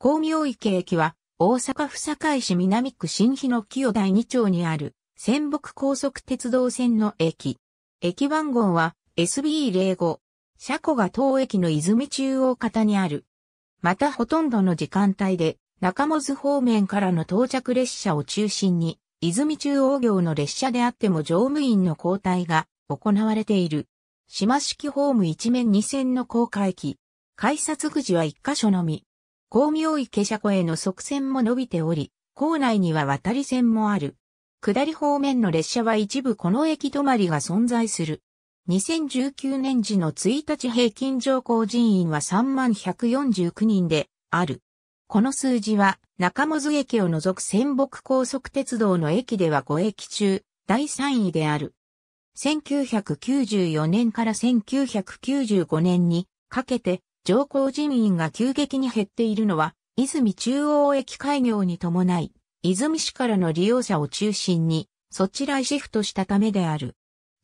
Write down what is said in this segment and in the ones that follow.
光明池駅は、大阪府堺市南区新日野清第2町にある、仙北高速鉄道線の駅。駅番号は SB05。車庫が当駅の泉中央方にある。またほとんどの時間帯で、中本方面からの到着列車を中心に、泉中央行の列車であっても乗務員の交代が行われている。島式ホーム一面二線の高架駅。改札口は一箇所のみ。光明池車庫への側線も伸びており、構内には渡り線もある。下り方面の列車は一部この駅止まりが存在する。2019年時の1日平均乗降人員は3149人である。この数字は中本駅を除く仙北高速鉄道の駅では5駅中第3位である。1994年から1995年にかけて乗降人員が急激に減っているのは、泉中央駅開業に伴い、泉市からの利用者を中心に、そちらへシフトしたためである。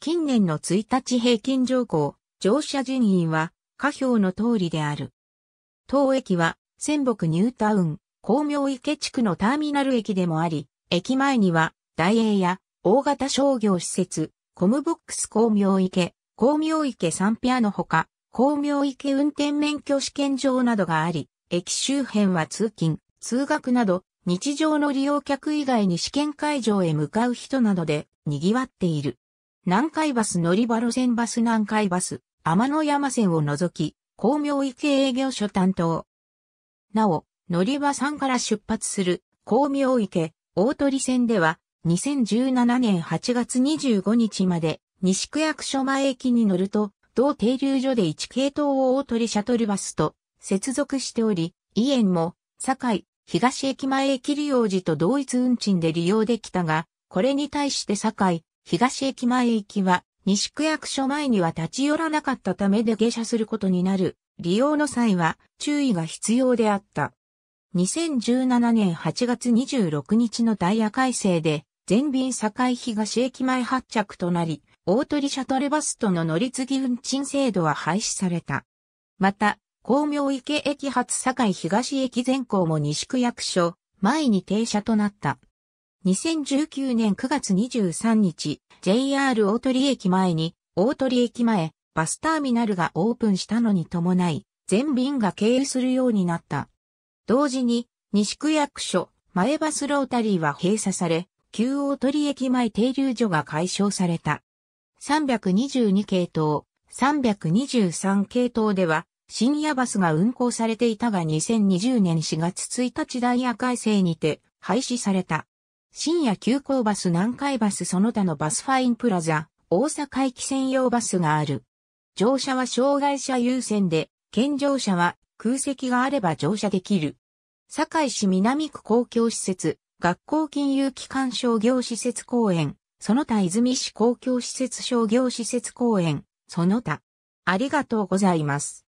近年の1日平均乗降、乗車人員は、下表の通りである。当駅は、仙北ニュータウン、光明池地区のターミナル駅でもあり、駅前には、大英や大型商業施設、コムボックス光明池、光明池サンピアのほか、光明池運転免許試験場などがあり、駅周辺は通勤、通学など、日常の利用客以外に試験会場へ向かう人などで賑わっている。南海バス乗り場路線バス南海バス、天の山線を除き、光明池営業所担当。なお、乗り場3から出発する光明池大鳥線では、2017年8月25日まで西区役所前駅に乗ると同停留所で1系統を大鳥シャトルバスと接続しており、イエンも、堺、東駅前駅利用時と同一運賃で利用できたが、これに対して堺、東駅前駅は、西区役所前には立ち寄らなかったためで下車することになる。利用の際は注意が必要であった。2017年8月26日のダイヤ改正で、全便堺東駅前発着となり、大鳥シャトルバスとの乗り継ぎ運賃制度は廃止された。また、光明池駅発堺東駅前行も西区役所、前に停車となった。2019年9月23日、JR 大鳥駅前に、大鳥駅前、バスターミナルがオープンしたのに伴い、全便が経由するようになった。同時に、西区役所、前バスロータリーは閉鎖され、旧大鳥駅前停留所が解消された。322系統、323系統では、深夜バスが運行されていたが2020年4月1日ダイヤ改正にて廃止された。深夜急行バス南海バスその他のバスファインプラザ、大阪駅専用バスがある。乗車は障害者優先で、健常者は空席があれば乗車できる。堺市南区公共施設、学校金融機関商業施設公園、その他泉市公共施設商業施設公園、その他。ありがとうございます。